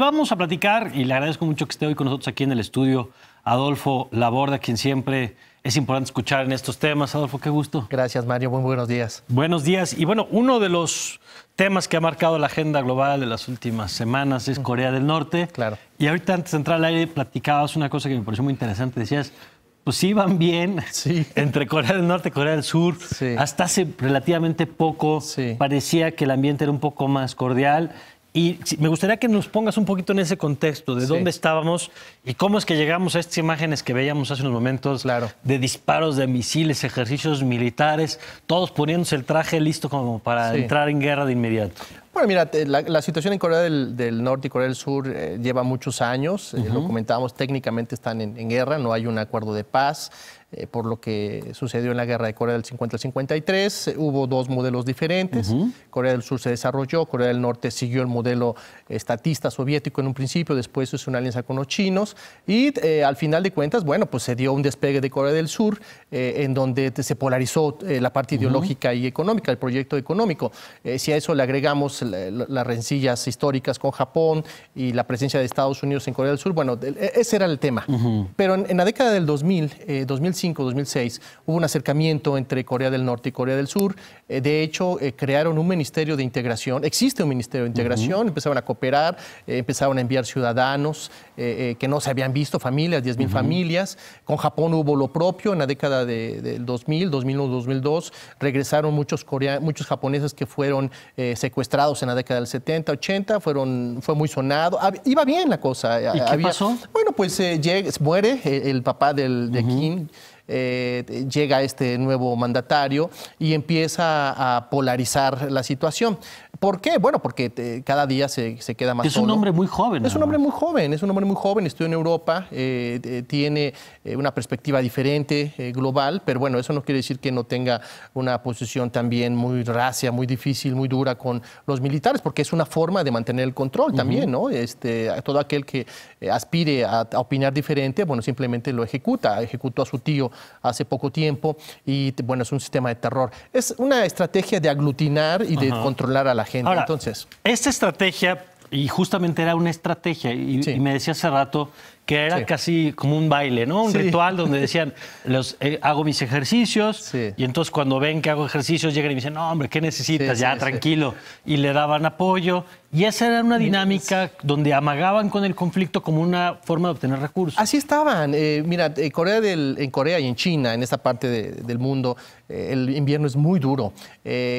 vamos a platicar, y le agradezco mucho que esté hoy con nosotros aquí en el estudio, Adolfo Laborda, quien siempre es importante escuchar en estos temas. Adolfo, qué gusto. Gracias, Mario. Muy buenos días. Buenos días. Y bueno, uno de los temas que ha marcado la agenda global de las últimas semanas es Corea del Norte. Claro. Y ahorita antes de entrar al aire platicabas una cosa que me pareció muy interesante. Decías, pues sí van bien entre Corea del Norte y Corea del Sur. Hasta hace relativamente poco parecía que el ambiente era un poco más cordial y me gustaría que nos pongas un poquito en ese contexto de dónde estábamos y cómo es que llegamos a estas imágenes que veíamos hace unos momentos claro. de disparos de misiles, ejercicios militares, todos poniéndose el traje listo como para entrar en guerra de inmediato. Bueno, mira, la, situación en Corea del, Norte y Corea del Sur eh, lleva muchos años, eh, lo comentábamos, técnicamente están en, guerra, no hay un acuerdo de paz, eh, por lo que sucedió en la guerra de Corea del 50 al 53, hubo dos modelos diferentes, Corea del Sur se desarrolló, Corea del Norte siguió el modelo estatista soviético en un principio, después hizo una alianza con los chinos y al final de cuentas, bueno, pues se dio un despegue de Corea del Sur en donde se polarizó la parte ideológica y económica, el proyecto económico. si a eso le agregamos las rencillas históricas con Japón y la presencia de Estados Unidos en Corea del Sur, bueno, e, ese era el tema. Pero en, la década del 2000, 2005, 2006, hubo un acercamiento entre Corea del Norte y Corea del Sur. Eh, de hecho, eh, crearon un ministerio de integración. Existe un ministerio de integración, empezaron a cooperar, eh, empezaron a enviar ciudadanos que no se habían visto, familias, 10.000 mil familias. Con Japón hubo lo propio en la década del 2000, 2001, 2002. Regresaron muchos, coreanos, muchos japoneses que fueron secuestrados en la década del 70, 80. Fueron, fue muy sonado. Iba bien la cosa. ¿Y qué pasó? Bueno, pues llega, muere el papá del, de Kim. Eh, llega este nuevo mandatario y empieza a polarizar la situación. ¿Por qué? Bueno, porque eh, cada día se, queda más Es un hombre muy joven. Es un hombre muy joven, es un hombre muy joven, estudió en Europa, eh, eh, tiene una perspectiva diferente, global, pero bueno, eso no quiere decir que no tenga una posición también muy racia, muy difícil, muy dura con los militares, porque es una forma de mantener el control también, ¿no? Este, todo aquel que aspire a, opinar diferente, bueno, simplemente lo ejecuta. Ejecutó a su tío hace poco tiempo y, bueno, es un sistema de terror. Es una estrategia de aglutinar y de controlar a la entonces. Esta estrategia, y justamente era una estrategia, y, y me decía hace rato que era casi como un baile, ¿no? Un ritual donde decían, los, eh, hago mis ejercicios y entonces cuando ven que hago ejercicios llegan y me dicen, no, hombre, ¿qué necesitas? ya, tranquilo. Y le daban apoyo. Y esa era una mm. dinámica donde amagaban con el conflicto como una forma de obtener recursos. Así estaban. Eh, mira, en Corea, del, en Corea y en China, en esta parte del mundo, eh, el invierno es muy duro.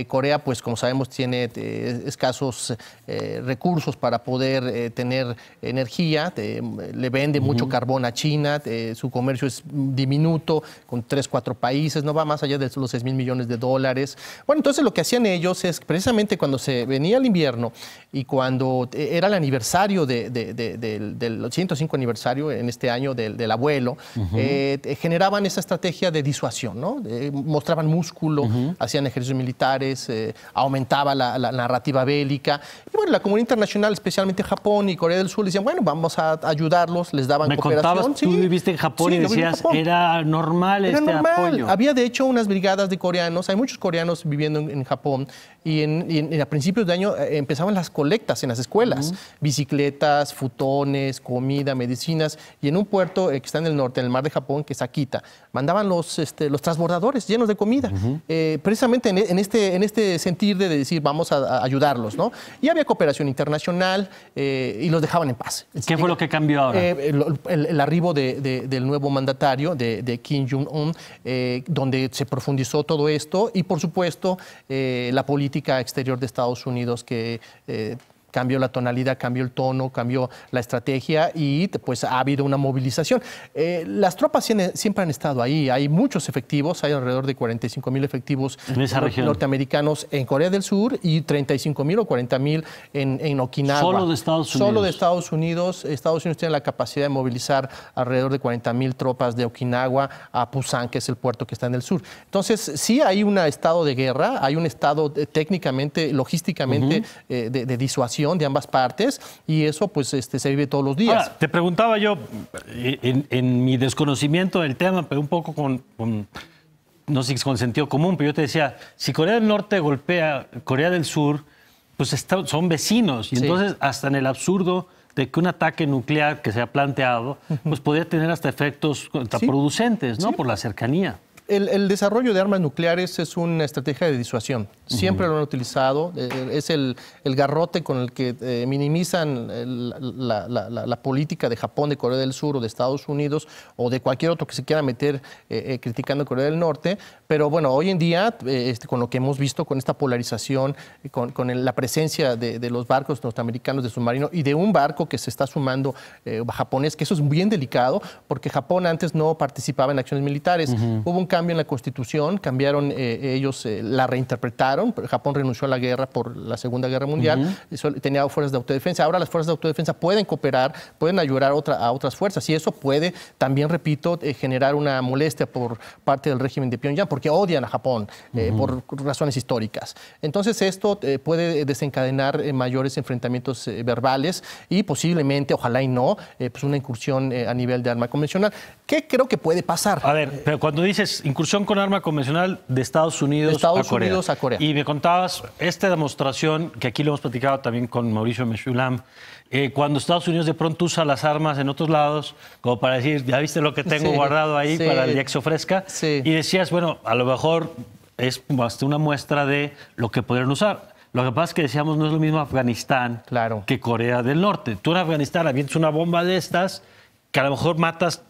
Corea, pues como sabemos, tiene escasos recursos para poder tener energía, le venden mucho carbón a China, eh, su comercio es diminuto, con tres, cuatro países, no va más allá de los 6 mil millones de dólares. Bueno, entonces lo que hacían ellos es precisamente cuando se venía el invierno y cuando eh, era el aniversario del, del 105 aniversario en este año del, abuelo, eh, generaban esa estrategia de disuasión, ¿no? mostraban músculo, hacían ejercicios militares, aumentaba la, la, narrativa bélica. Y bueno, la comunidad internacional, especialmente Japón y Corea del Sur, decían, bueno, vamos a ayudarlos, les me Contabas, tú viviste en Japón y decías, era normal este Había, de hecho, unas brigadas de coreanos. Hay muchos coreanos viviendo en, Japón. Y, en, a principios de año eh, empezaban las colectas en las escuelas. Bicicletas, futones, comida, medicinas. Y en un puerto eh, que está en el norte, en el mar de Japón, que es Akita, mandaban los, este, los transbordadores llenos de comida. Eh, precisamente en, este, en este sentir de decir, vamos a, a ayudarlos, ¿no? Y había cooperación internacional y los dejaban en paz. ¿Qué fue lo que cambió ahora? el, arribo del nuevo mandatario, de, Kim Jong-un, eh, donde se profundizó todo esto y, por supuesto, eh, la política exterior de Estados Unidos que eh, cambió la tonalidad, cambió el tono, cambió la estrategia y pues ha habido una movilización. Eh, las tropas siempre han estado ahí, hay muchos efectivos, hay alrededor de 45 mil efectivos norteamericanos en Corea del Sur y 35 mil o 40 mil en, en, Okinawa. Solo de Estados Unidos. Solo de Estados Unidos. Estados Unidos tiene la capacidad de movilizar alrededor de 40 mil tropas de Okinawa a Pusan, que es el puerto que está en el sur. Entonces, sí hay un estado de guerra, hay un estado técnicamente, logísticamente eh, de disuasión de ambas partes y eso pues este, se vive todos los días. te preguntaba yo, en, mi desconocimiento del tema, pero un poco con, no sé si con sentido común, pero yo te decía, si Corea del Norte golpea Corea del Sur, pues son vecinos. Y entonces, hasta en el absurdo de que un ataque nuclear que se ha planteado, pues podría tener hasta efectos contraproducentes, ¿no? Por la cercanía. el, desarrollo de armas nucleares es una estrategia de disuasión siempre lo han utilizado, eh, eh, es el, el, garrote con el que eh, minimizan la, política de Japón, de Corea del Sur o de Estados Unidos o de cualquier otro que se quiera meter criticando Corea del Norte, pero bueno, hoy en día, este, con lo que hemos visto, con esta polarización, con, la presencia de, los barcos norteamericanos de submarino y de un barco que se está sumando japonés, que eso es bien delicado, porque Japón antes no participaba en acciones militares. Hubo un cambio en la constitución, cambiaron ellos, la reinterpretaron, Japón renunció a la guerra por la Segunda Guerra Mundial, tenía fuerzas de autodefensa. Ahora las fuerzas de autodefensa pueden cooperar, pueden ayudar a, otra, a otras fuerzas y eso puede también, repito, eh, generar una molestia por parte del régimen de Pyongyang porque odian a Japón eh, por razones históricas. Entonces esto eh, puede desencadenar mayores enfrentamientos verbales y posiblemente, ojalá y no, pues una incursión a nivel de arma convencional. ¿Qué creo que puede pasar? A ver, pero cuando dices incursión con arma convencional de Estados Unidos, a Corea. Y me contabas esta demostración, que aquí lo hemos platicado también con Mauricio Meshulam, eh, cuando Estados Unidos de pronto usa las armas en otros lados, como para decir, ya viste lo que tengo guardado ahí para el día que Y decías, bueno, a lo mejor es hasta una muestra de lo que podrían usar. Lo que pasa es que decíamos, no es lo mismo Afganistán que Corea del Norte. Tú en Afganistán avientes una bomba de estas que a lo mejor matas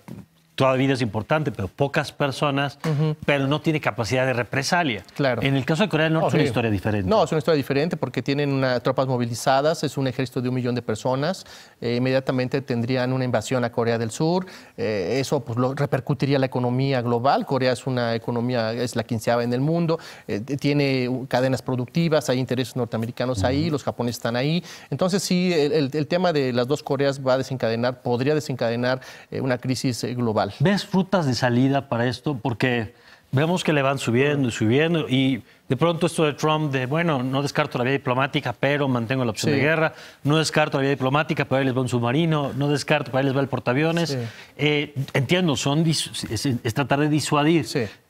vida es importante, pero pocas personas, pero no tiene capacidad de represalia. Claro. En el caso de Corea del Norte es una historia diferente. No, es una historia diferente porque tienen una, tropas movilizadas, es un ejército de un millón de personas, eh, inmediatamente tendrían una invasión a Corea del Sur, eh, eso pues, lo, repercutiría la economía global, Corea es una economía, es la quinceava en el mundo, eh, tiene cadenas productivas, hay intereses norteamericanos ahí, los japoneses están ahí, entonces sí, el, tema de las dos Coreas va a desencadenar, podría desencadenar una crisis global. ¿Ves rutas de salida para esto? Porque vemos que le van subiendo y subiendo y de pronto esto de Trump de, bueno, no descarto la vía diplomática, pero mantengo la opción de guerra, no descarto la vía diplomática, pero ahí les va un submarino, no descarto, pero ahí les va el portaaviones. Eh, entiendo, son es, tratar de disuadir,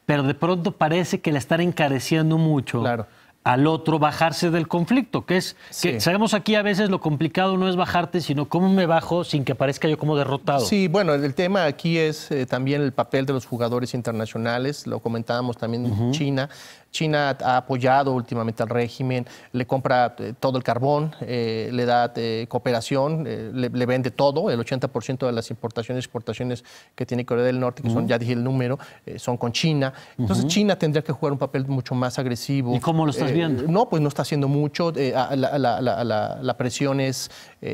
pero de pronto parece que le están encareciendo mucho. Claro al otro bajarse del conflicto, que es que sabemos aquí a veces lo complicado no es bajarte, sino cómo me bajo sin que parezca yo como derrotado. Sí, bueno, el tema aquí es eh, también el papel de los jugadores internacionales, lo comentábamos también en China, China ha apoyado últimamente al régimen, le compra eh, todo el carbón, eh, le da eh, cooperación, le, vende todo, el 80% de las importaciones y exportaciones que tiene Corea del Norte, que son, ya dije el número, son con China. Entonces China tendría que jugar un papel mucho más agresivo. ¿Y cómo lo estás viendo? No, pues no está haciendo mucho, la, presión es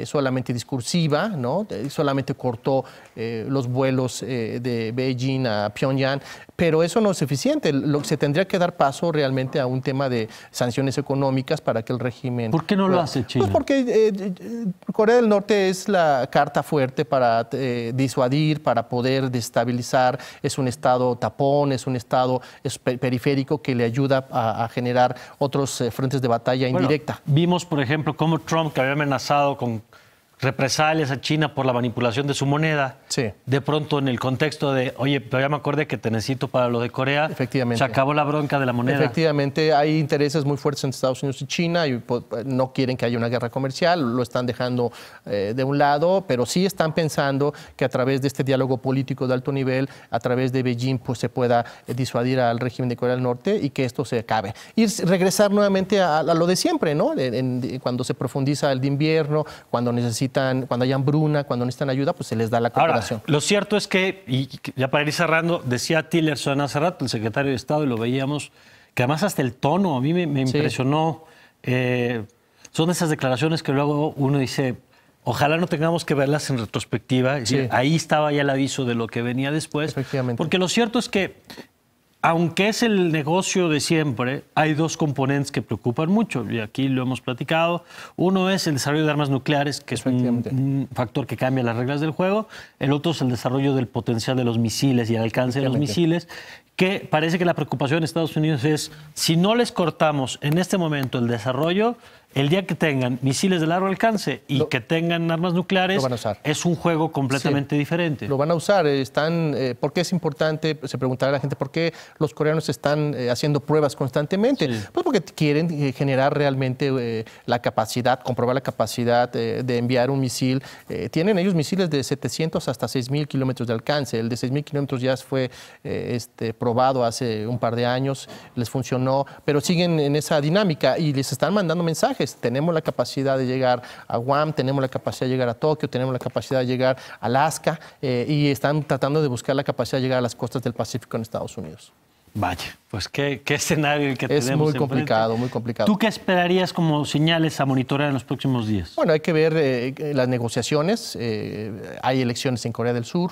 solamente discursiva, ¿no? solamente cortó los vuelos de Beijing a Pyongyang, pero eso no es suficiente, lo, se tendría que dar paso realmente a un tema de sanciones económicas para que el régimen... ¿Por qué no lo hace pues China? Pues porque eh, eh, Corea del Norte es la carta fuerte para eh, disuadir, para poder destabilizar. Es un estado tapón, es un estado periférico que le ayuda a, generar otros frentes de batalla indirecta. vimos, por ejemplo, cómo Trump, que había amenazado con represalias a China por la manipulación de su moneda. Sí. De pronto, en el contexto de, oye, pero ya me acordé que te necesito para lo de Corea, Efectivamente. se acabó la bronca de la moneda. Efectivamente, hay intereses muy fuertes entre Estados Unidos y China y pues, no quieren que haya una guerra comercial, lo están dejando eh, de un lado, pero sí están pensando que a través de este diálogo político de alto nivel, a través de Beijing, pues se pueda eh, disuadir al régimen de Corea del Norte y que esto se acabe. Y regresar nuevamente a, lo de siempre, ¿no? cuando se profundiza el de invierno, cuando necesita cuando hay hambruna, cuando necesitan ayuda, pues se les da la cooperación. lo cierto es que, y ya para ir cerrando, decía Tillerson hace rato, el secretario de Estado, y lo veíamos, que además hasta el tono a mí me, impresionó. Eh, son esas declaraciones que luego uno dice, Ojalá no tengamos que verlas en retrospectiva. Ahí estaba ya el aviso de lo que venía después. Porque lo cierto es que aunque es el negocio de siempre, hay dos componentes que preocupan mucho, y aquí lo hemos platicado. Uno es el desarrollo de armas nucleares, que es un, factor que cambia las reglas del juego. El otro es el desarrollo del potencial de los misiles y el alcance de los misiles, que parece que la preocupación de Estados Unidos es, si no les cortamos en este momento el desarrollo, el día que tengan misiles de largo alcance y que tengan armas nucleares, es un juego completamente diferente. Lo van a usar. Están, eh, ¿Por qué es importante? Se preguntará la gente por qué los coreanos están eh, haciendo pruebas constantemente. Pues porque quieren eh, generar realmente la capacidad, comprobar la capacidad de enviar un misil. tienen ellos misiles de 700 hasta 6.000 kilómetros de alcance. El de 6.000 kilómetros ya fue este, probado hace un par de años, les funcionó, pero siguen en esa dinámica y les están mandando mensajes. Tenemos la capacidad de llegar a Guam, tenemos la capacidad de llegar a Tokio, tenemos la capacidad de llegar a Alaska eh, y están tratando de buscar la capacidad de llegar a las costas del Pacífico en Estados Unidos. Vaya, pues qué, escenario que es tenemos. Es muy complicado, muy complicado. ¿Tú qué esperarías como señales a monitorear en los próximos días? Bueno, hay que ver eh, las negociaciones. Eh, hay elecciones en Corea del Sur.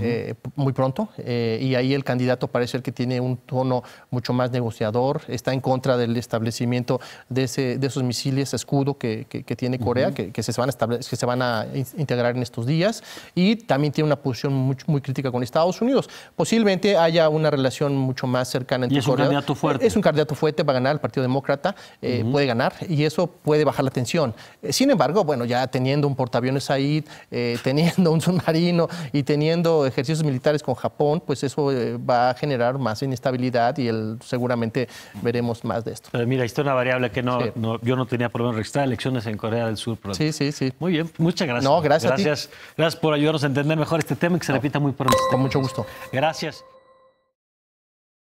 Eh, muy pronto eh, y ahí el candidato parece el que tiene un tono mucho más negociador, está en contra del establecimiento de, ese, de esos misiles escudo que, que, tiene Corea, que, se van a que se van a integrar en estos días y también tiene una posición muy, crítica con Estados Unidos. Posiblemente haya una relación mucho más cercana entre ¿Y es Corea. un candidato fuerte. Es un candidato fuerte, va a ganar el Partido Demócrata, eh, puede ganar y eso puede bajar la tensión. Sin embargo, bueno, ya teniendo un portaaviones ahí, teniendo un submarino y teniendo ejercicios militares con Japón, pues eso eh, va a generar más inestabilidad y el, seguramente veremos más de esto. mira, esto es una variable que no, yo no tenía problema en registrar elecciones en Corea del Sur. Sí, sí, sí. Muy bien, muchas gracias. No, gracias. Gracias, a ti. gracias por ayudarnos a entender mejor este tema y que se repita muy pronto. Con mucho gusto. Gracias.